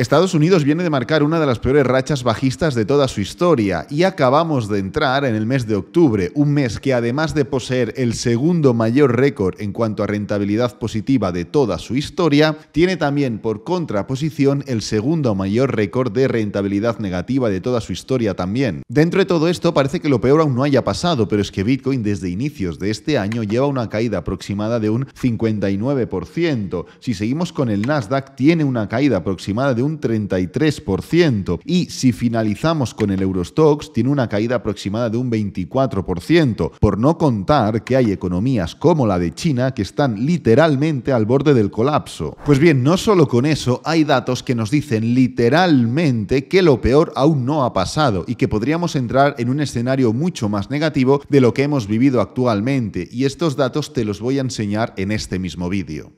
Estados Unidos viene de marcar una de las peores rachas bajistas de toda su historia y acabamos de entrar en el mes de octubre, un mes que además de poseer el segundo mayor récord en cuanto a rentabilidad positiva de toda su historia, tiene también por contraposición el segundo mayor récord de rentabilidad negativa de toda su historia también. Dentro de todo esto parece que lo peor aún no haya pasado, pero es que Bitcoin desde inicios de este año lleva una caída aproximada de un 59%. Si seguimos con el Nasdaq tiene una caída aproximada de un 33%. Y si finalizamos con el Eurostox, tiene una caída aproximada de un 24%, por no contar que hay economías como la de China que están literalmente al borde del colapso. Pues bien, no solo con eso, hay datos que nos dicen literalmente que lo peor aún no ha pasado y que podríamos entrar en un escenario mucho más negativo de lo que hemos vivido actualmente, y estos datos te los voy a enseñar en este mismo vídeo.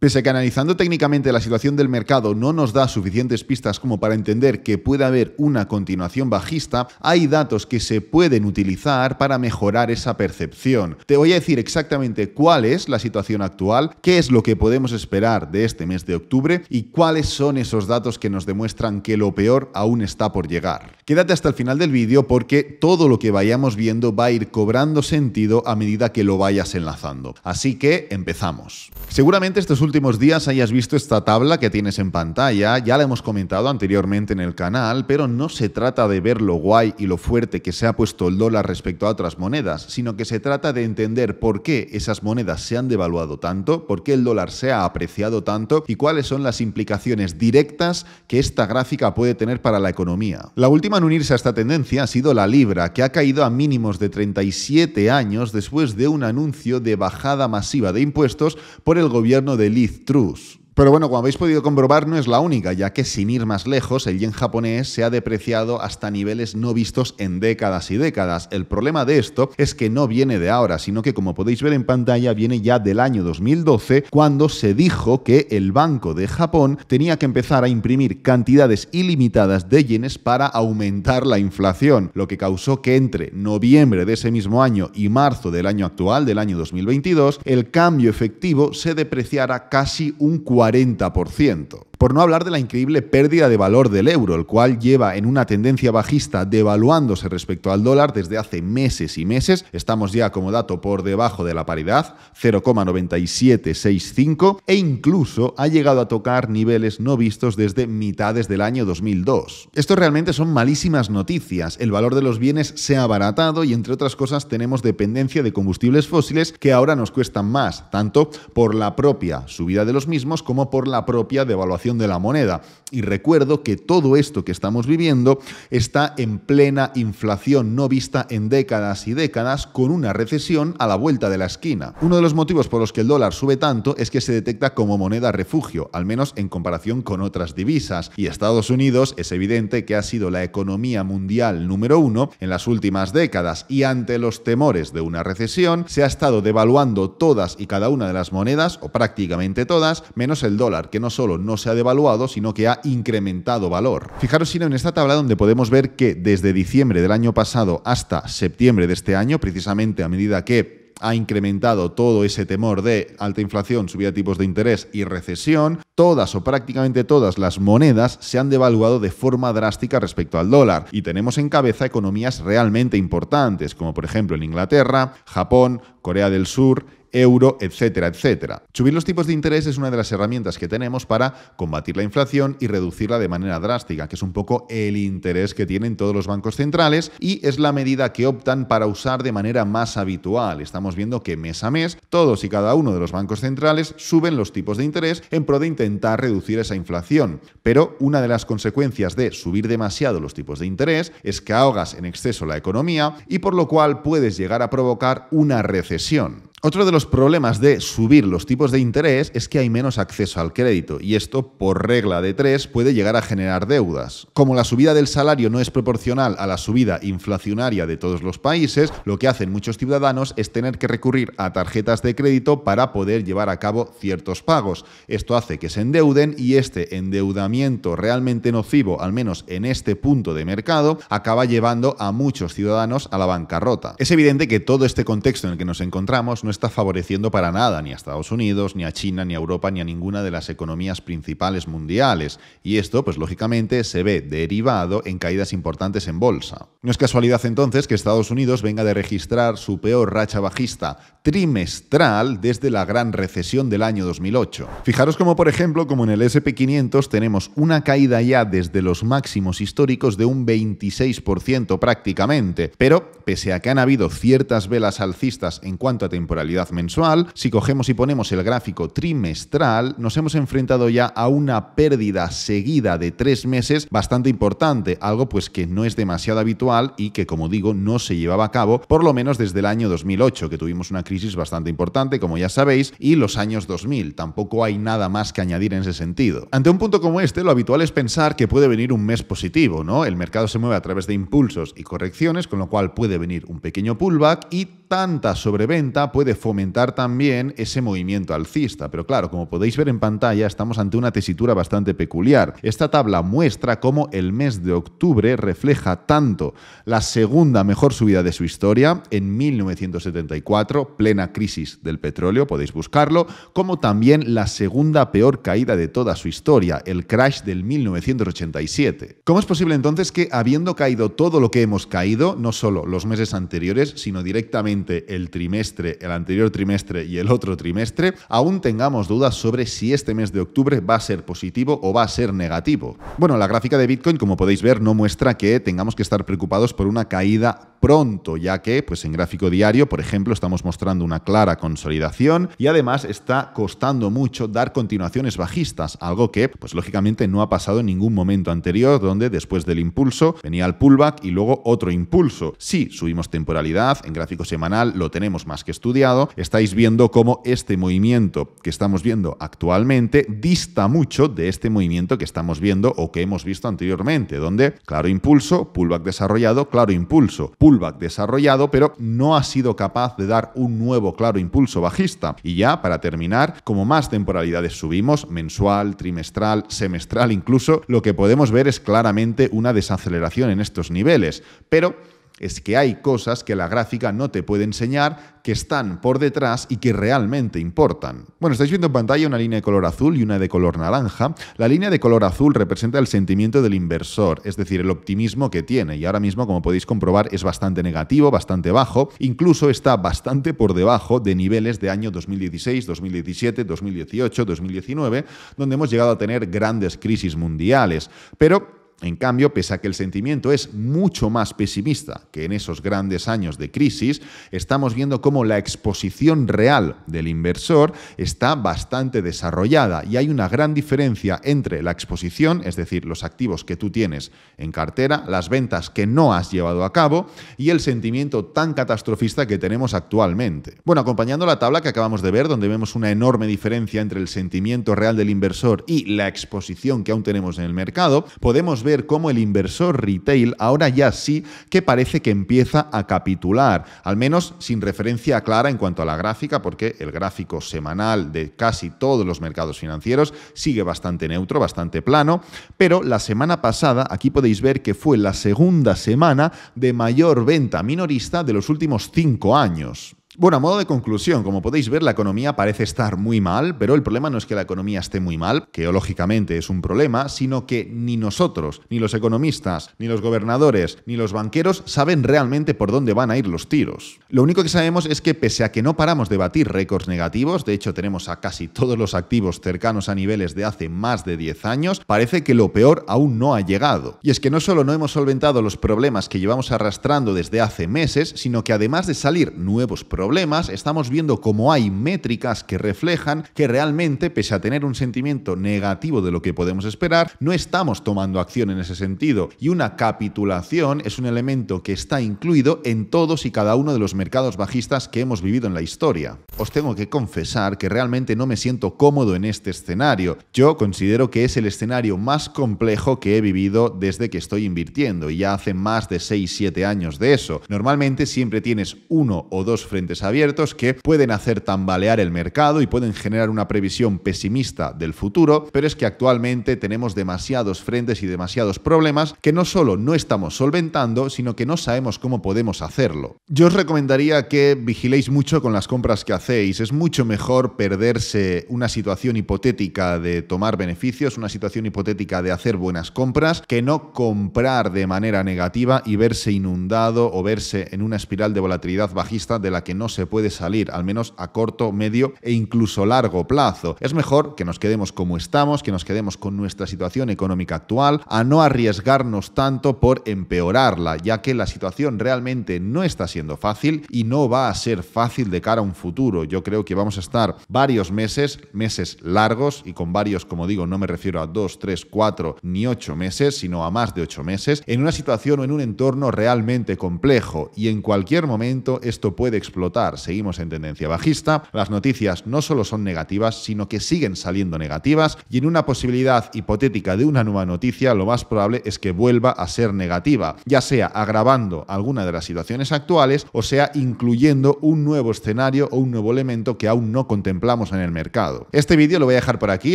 Pese a que analizando técnicamente la situación del mercado no nos da suficientes pistas como para entender que puede haber una continuación bajista, hay datos que se pueden utilizar para mejorar esa percepción. Te voy a decir exactamente cuál es la situación actual, qué es lo que podemos esperar de este mes de octubre y cuáles son esos datos que nos demuestran que lo peor aún está por llegar. Quédate hasta el final del vídeo porque todo lo que vayamos viendo va a ir cobrando sentido a medida que lo vayas enlazando. Así que empezamos. Seguramente estos últimos días hayas visto esta tabla que tienes en pantalla, ya la hemos comentado anteriormente en el canal, pero no se trata de ver lo guay y lo fuerte que se ha puesto el dólar respecto a otras monedas, sino que se trata de entender por qué esas monedas se han devaluado tanto, por qué el dólar se ha apreciado tanto y cuáles son las implicaciones directas que esta gráfica puede tener para la economía. La última en unirse a esta tendencia ha sido la libra, que ha caído a mínimos de 37 años después de un anuncio de bajada masiva de impuestos por el gobierno de Liz pero bueno, como habéis podido comprobar, no es la única, ya que sin ir más lejos, el yen japonés se ha depreciado hasta niveles no vistos en décadas y décadas. El problema de esto es que no viene de ahora, sino que como podéis ver en pantalla, viene ya del año 2012, cuando se dijo que el Banco de Japón tenía que empezar a imprimir cantidades ilimitadas de yenes para aumentar la inflación, lo que causó que entre noviembre de ese mismo año y marzo del año actual, del año 2022, el cambio efectivo se depreciara casi un 40 40%. Por no hablar de la increíble pérdida de valor del euro, el cual lleva en una tendencia bajista devaluándose respecto al dólar desde hace meses y meses. Estamos ya como dato por debajo de la paridad, 0,9765, e incluso ha llegado a tocar niveles no vistos desde mitades del año 2002. Esto realmente son malísimas noticias. El valor de los bienes se ha abaratado y entre otras cosas tenemos dependencia de combustibles fósiles que ahora nos cuestan más, tanto por la propia subida de los mismos como por la propia devaluación de la moneda. Y recuerdo que todo esto que estamos viviendo está en plena inflación no vista en décadas y décadas con una recesión a la vuelta de la esquina. Uno de los motivos por los que el dólar sube tanto es que se detecta como moneda refugio, al menos en comparación con otras divisas. Y Estados Unidos es evidente que ha sido la economía mundial número uno en las últimas décadas y ante los temores de una recesión se ha estado devaluando todas y cada una de las monedas, o prácticamente todas, menos el dólar, que no solo no se ha devaluado, sino que ha incrementado valor. Fijaros sino en esta tabla donde podemos ver que desde diciembre del año pasado hasta septiembre de este año, precisamente a medida que ha incrementado todo ese temor de alta inflación, subida de tipos de interés y recesión, todas o prácticamente todas las monedas se han devaluado de forma drástica respecto al dólar y tenemos en cabeza economías realmente importantes, como por ejemplo en Inglaterra, Japón, Corea del Sur, euro, etcétera, etcétera. Subir los tipos de interés es una de las herramientas que tenemos para combatir la inflación y reducirla de manera drástica, que es un poco el interés que tienen todos los bancos centrales y es la medida que optan para usar de manera más habitual. Estamos viendo que mes a mes todos y cada uno de los bancos centrales suben los tipos de interés en pro de intentar reducir esa inflación. Pero una de las consecuencias de subir demasiado los tipos de interés es que ahogas en exceso la economía y por lo cual puedes llegar a provocar una recesión. Otro de los problemas de subir los tipos de interés es que hay menos acceso al crédito y esto, por regla de tres, puede llegar a generar deudas. Como la subida del salario no es proporcional a la subida inflacionaria de todos los países, lo que hacen muchos ciudadanos es tener que recurrir a tarjetas de crédito para poder llevar a cabo ciertos pagos. Esto hace que se endeuden y este endeudamiento realmente nocivo, al menos en este punto de mercado, acaba llevando a muchos ciudadanos a la bancarrota. Es evidente que todo este contexto en el que nos encontramos está favoreciendo para nada ni a Estados Unidos, ni a China, ni a Europa, ni a ninguna de las economías principales mundiales. Y esto, pues lógicamente, se ve derivado en caídas importantes en bolsa. No es casualidad entonces que Estados Unidos venga de registrar su peor racha bajista trimestral desde la gran recesión del año 2008. Fijaros como, por ejemplo, como en el SP500 tenemos una caída ya desde los máximos históricos de un 26% prácticamente. Pero, pese a que han habido ciertas velas alcistas en cuanto a temporada, realidad mensual, si cogemos y ponemos el gráfico trimestral, nos hemos enfrentado ya a una pérdida seguida de tres meses bastante importante, algo pues que no es demasiado habitual y que como digo no se llevaba a cabo por lo menos desde el año 2008, que tuvimos una crisis bastante importante como ya sabéis, y los años 2000, tampoco hay nada más que añadir en ese sentido. Ante un punto como este, lo habitual es pensar que puede venir un mes positivo, ¿no? El mercado se mueve a través de impulsos y correcciones, con lo cual puede venir un pequeño pullback y tanta sobreventa puede fomentar también ese movimiento alcista. Pero claro, como podéis ver en pantalla, estamos ante una tesitura bastante peculiar. Esta tabla muestra cómo el mes de octubre refleja tanto la segunda mejor subida de su historia en 1974, plena crisis del petróleo, podéis buscarlo, como también la segunda peor caída de toda su historia, el crash del 1987. ¿Cómo es posible entonces que habiendo caído todo lo que hemos caído, no solo los meses anteriores, sino directamente el trimestre, el anterior trimestre y el otro trimestre, aún tengamos dudas sobre si este mes de octubre va a ser positivo o va a ser negativo. Bueno, la gráfica de Bitcoin, como podéis ver, no muestra que tengamos que estar preocupados por una caída pronto, ya que pues en gráfico diario, por ejemplo, estamos mostrando una clara consolidación y además está costando mucho dar continuaciones bajistas, algo que pues lógicamente no ha pasado en ningún momento anterior donde después del impulso venía el pullback y luego otro impulso. Sí, subimos temporalidad, en gráfico semanal lo tenemos más que estudiar estáis viendo cómo este movimiento que estamos viendo actualmente dista mucho de este movimiento que estamos viendo o que hemos visto anteriormente, donde claro impulso, pullback desarrollado, claro impulso, pullback desarrollado, pero no ha sido capaz de dar un nuevo claro impulso bajista. Y ya para terminar, como más temporalidades subimos, mensual, trimestral, semestral incluso, lo que podemos ver es claramente una desaceleración en estos niveles, pero es que hay cosas que la gráfica no te puede enseñar, que están por detrás y que realmente importan. Bueno, estáis viendo en pantalla una línea de color azul y una de color naranja. La línea de color azul representa el sentimiento del inversor, es decir, el optimismo que tiene. Y ahora mismo, como podéis comprobar, es bastante negativo, bastante bajo. Incluso está bastante por debajo de niveles de año 2016, 2017, 2018, 2019, donde hemos llegado a tener grandes crisis mundiales. Pero en cambio, pese a que el sentimiento es mucho más pesimista que en esos grandes años de crisis, estamos viendo cómo la exposición real del inversor está bastante desarrollada y hay una gran diferencia entre la exposición, es decir, los activos que tú tienes en cartera, las ventas que no has llevado a cabo y el sentimiento tan catastrofista que tenemos actualmente. Bueno, acompañando la tabla que acabamos de ver, donde vemos una enorme diferencia entre el sentimiento real del inversor y la exposición que aún tenemos en el mercado, podemos ver ver cómo el inversor retail ahora ya sí que parece que empieza a capitular, al menos sin referencia clara en cuanto a la gráfica, porque el gráfico semanal de casi todos los mercados financieros sigue bastante neutro, bastante plano, pero la semana pasada aquí podéis ver que fue la segunda semana de mayor venta minorista de los últimos cinco años. Bueno, a modo de conclusión, como podéis ver, la economía parece estar muy mal, pero el problema no es que la economía esté muy mal, que lógicamente es un problema, sino que ni nosotros, ni los economistas, ni los gobernadores, ni los banqueros saben realmente por dónde van a ir los tiros. Lo único que sabemos es que pese a que no paramos de batir récords negativos, de hecho tenemos a casi todos los activos cercanos a niveles de hace más de 10 años, parece que lo peor aún no ha llegado. Y es que no solo no hemos solventado los problemas que llevamos arrastrando desde hace meses, sino que además de salir nuevos problemas, problemas, estamos viendo cómo hay métricas que reflejan que realmente, pese a tener un sentimiento negativo de lo que podemos esperar, no estamos tomando acción en ese sentido. Y una capitulación es un elemento que está incluido en todos y cada uno de los mercados bajistas que hemos vivido en la historia. Os tengo que confesar que realmente no me siento cómodo en este escenario. Yo considero que es el escenario más complejo que he vivido desde que estoy invirtiendo y ya hace más de 6-7 años de eso. Normalmente siempre tienes uno o dos frente abiertos que pueden hacer tambalear el mercado y pueden generar una previsión pesimista del futuro, pero es que actualmente tenemos demasiados frentes y demasiados problemas que no solo no estamos solventando, sino que no sabemos cómo podemos hacerlo. Yo os recomendaría que vigiléis mucho con las compras que hacéis. Es mucho mejor perderse una situación hipotética de tomar beneficios, una situación hipotética de hacer buenas compras, que no comprar de manera negativa y verse inundado o verse en una espiral de volatilidad bajista de la que no se puede salir, al menos a corto, medio e incluso largo plazo. Es mejor que nos quedemos como estamos, que nos quedemos con nuestra situación económica actual, a no arriesgarnos tanto por empeorarla, ya que la situación realmente no está siendo fácil y no va a ser fácil de cara a un futuro. Yo creo que vamos a estar varios meses, meses largos, y con varios, como digo, no me refiero a dos, tres, cuatro ni ocho meses, sino a más de ocho meses, en una situación o en un entorno realmente complejo y en cualquier momento esto puede explotar seguimos en tendencia bajista, las noticias no solo son negativas, sino que siguen saliendo negativas y en una posibilidad hipotética de una nueva noticia, lo más probable es que vuelva a ser negativa, ya sea agravando alguna de las situaciones actuales o sea incluyendo un nuevo escenario o un nuevo elemento que aún no contemplamos en el mercado. Este vídeo lo voy a dejar por aquí,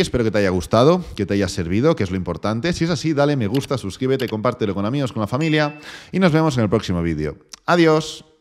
espero que te haya gustado, que te haya servido, que es lo importante. Si es así, dale me gusta, suscríbete, compártelo con amigos, con la familia y nos vemos en el próximo vídeo. Adiós.